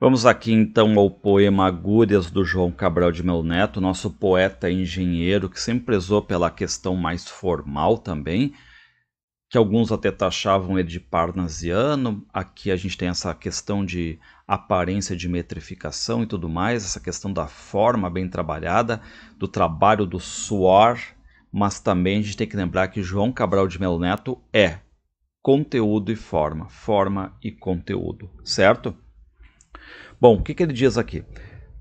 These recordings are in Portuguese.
Vamos aqui então ao poema Agúrias do João Cabral de Melo Neto, nosso poeta e engenheiro que sempre prezou pela questão mais formal também, que alguns até taxavam ele de parnasiano. Aqui a gente tem essa questão de aparência de metrificação e tudo mais, essa questão da forma bem trabalhada, do trabalho, do suor, mas também a gente tem que lembrar que João Cabral de Melo Neto é conteúdo e forma, forma e conteúdo, certo? Bom, o que, que ele diz aqui?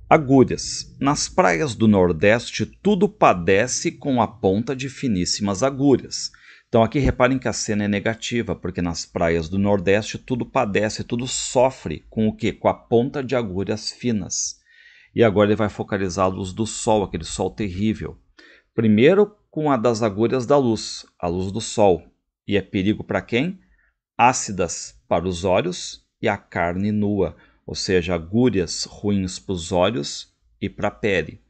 Agulhas. Nas praias do Nordeste, tudo padece com a ponta de finíssimas agulhas. Então aqui reparem que a cena é negativa, porque nas praias do Nordeste tudo padece, tudo sofre com o quê? Com a ponta de agulhas finas. E agora ele vai focalizar a luz do sol, aquele sol terrível. Primeiro com a das agulhas da luz, a luz do sol. E é perigo para quem? Ácidas para os olhos e a carne nua ou seja, agulhas ruins para os olhos e para a pele.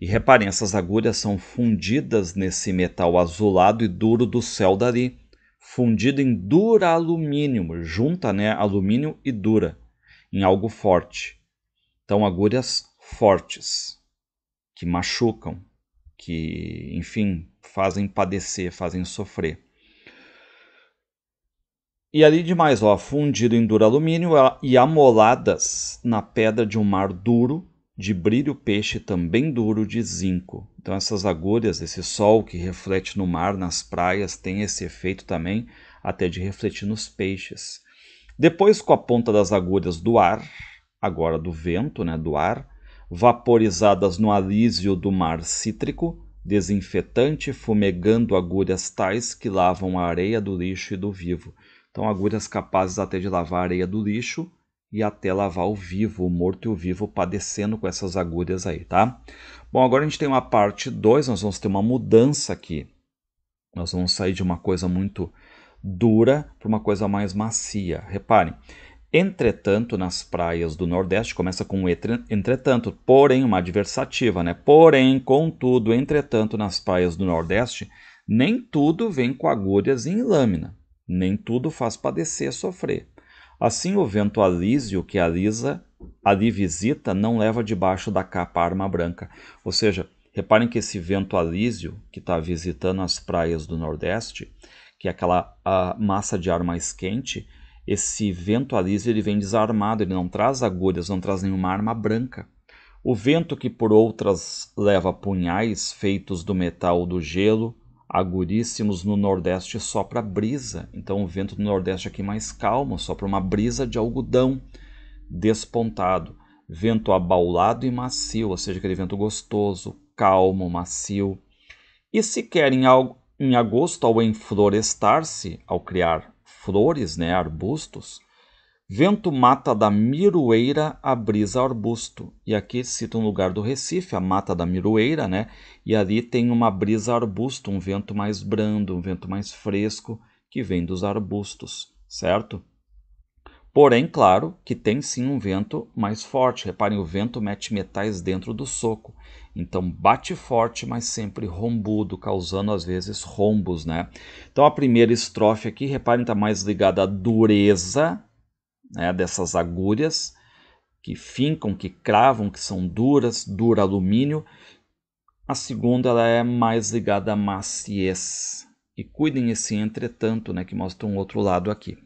E reparem, essas agulhas são fundidas nesse metal azulado e duro do céu dali, fundido em dura alumínio, junta né, alumínio e dura, em algo forte. Então, agulhas fortes, que machucam, que, enfim, fazem padecer, fazem sofrer. E ali de mais, ó, fundido em duro alumínio e amoladas na pedra de um mar duro, de brilho peixe também duro de zinco. Então essas agulhas, esse sol que reflete no mar, nas praias, tem esse efeito também, até de refletir nos peixes. Depois, com a ponta das agulhas do ar, agora do vento, né, do ar, vaporizadas no alísio do mar cítrico, desinfetante, fumegando agulhas tais que lavam a areia do lixo e do vivo. Então, agulhas capazes até de lavar a areia do lixo e até lavar o vivo, o morto e o vivo, padecendo com essas agulhas aí, tá? Bom, agora a gente tem uma parte 2, nós vamos ter uma mudança aqui. Nós vamos sair de uma coisa muito dura para uma coisa mais macia. Reparem, entretanto, nas praias do Nordeste, começa com entretanto, porém, uma adversativa, né? Porém, contudo, entretanto, nas praias do Nordeste, nem tudo vem com agulhas em lâmina nem tudo faz padecer sofrer. Assim, o vento alísio que alisa, ali visita, não leva debaixo da capa a arma branca. Ou seja, reparem que esse vento alísio que está visitando as praias do Nordeste, que é aquela massa de ar mais quente, esse vento alísio ele vem desarmado, ele não traz agulhas, não traz nenhuma arma branca. O vento que por outras leva punhais feitos do metal ou do gelo, aguríssimos no Nordeste sopra brisa, então o vento do Nordeste aqui mais calmo, sopra uma brisa de algodão despontado, vento abaulado e macio, ou seja, aquele vento gostoso, calmo, macio. E se quer em, em agosto, ao enflorestar-se, ao criar flores, né, arbustos, Vento mata da miroeira, a brisa arbusto. E aqui cita um lugar do Recife, a mata da miroeira, né? E ali tem uma brisa arbusto, um vento mais brando, um vento mais fresco que vem dos arbustos, certo? Porém, claro que tem sim um vento mais forte. Reparem, o vento mete metais dentro do soco. Então bate forte, mas sempre rombudo, causando às vezes rombos, né? Então a primeira estrofe aqui, reparem, está mais ligada à dureza né, dessas agulhas que fincam, que cravam, que são duras, dura alumínio. A segunda ela é mais ligada à maciez. E cuidem esse entretanto, né, que mostra um outro lado aqui.